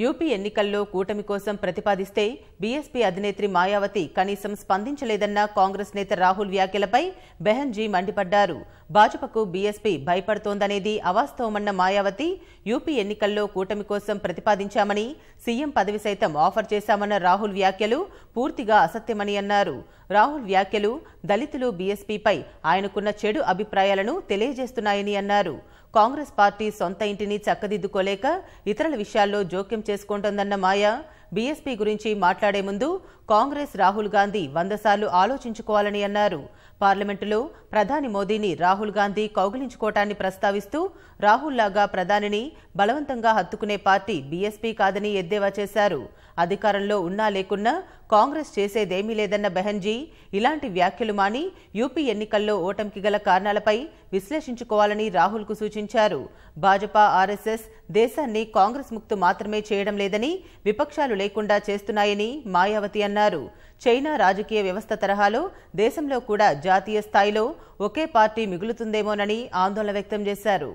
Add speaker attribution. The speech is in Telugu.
Speaker 1: యూపీ ఎన్నికల్లో కూటమి కోసం ప్రతిపాదిస్తే బీఎస్పీ అధినేత్రి మాయావతి కనీసం స్పందించలేదన్న కాంగ్రెస్ నేత రాహుల్ వ్యాఖ్యలపై బెహన్జీ మండిపడ్డారు భాజపాకు బీఎస్పీ భయపడుతోందనేది అవాస్తవమన్న మాయావతి యూపీ ఎన్నికల్లో కూటమి కోసం ప్రతిపాదించామని సీఎం పదవి సైతం ఆఫర్ చేశామన్న రాహుల్ వ్యాఖ్యలు పూర్తిగా అసత్యమని అన్నారు రాహుల్ వ్యాఖ్యలు దళితులు బీఎస్పీపై ఆయనకున్న చెడు అభిప్రాయాలను తెలియజేస్తున్నాయని అన్నారు కాంగ్రెస్ పార్టీ సొంత ఇంటిని చక్కదిద్దుకోలేక ఇతరుల విషయాల్లో జోక్యం చేసుకుంటుందన్న మాయా బీఎస్పీ గురించి మాట్లాడే ముందు కాంగ్రెస్ రాహుల్ గాంధీ వందసార్లు ఆలోచించుకోవాలని అన్నారు పార్లమెంటులో ప్రధాని మోదీని రాహుల్ గాంధీ కౌగిలించుకోవటాన్ని ప్రస్తావిస్తూ రాహుల్ లాగా ప్రధానిని బలవంతంగా హత్తుకునే పార్టీ బీఎస్పీ కాదని ఎద్దేవా చేశారు అధికారంలో ఉన్నా లేకున్నా కాంగ్రెస్ చేసేదేమీ లేదన్న బెహన్జీ ఇలాంటి వ్యాఖ్యలు మాని యూపీ ఎన్నికల్లో ఓటమికి గల కారణాలపై విశ్లేషించుకోవాలని రాహుల్ కు సూచించారు భాజపా ఆర్ఎస్ఎస్ దేశాన్ని కాంగ్రెస్ ముక్తు మాత్రమే చేయడం లేదని విపక్షాలు అవకాశాలు లేకుండా చేస్తున్నాయని మాయావతి అన్నారు చైనా రాజకీయ వ్యవస్థ తరహాలో దేశంలో కూడా జాతీయ స్థాయిలో ఒకే పార్టీ మిగులుతుందేమోనని ఆందోళన వ్యక్తం చేశారు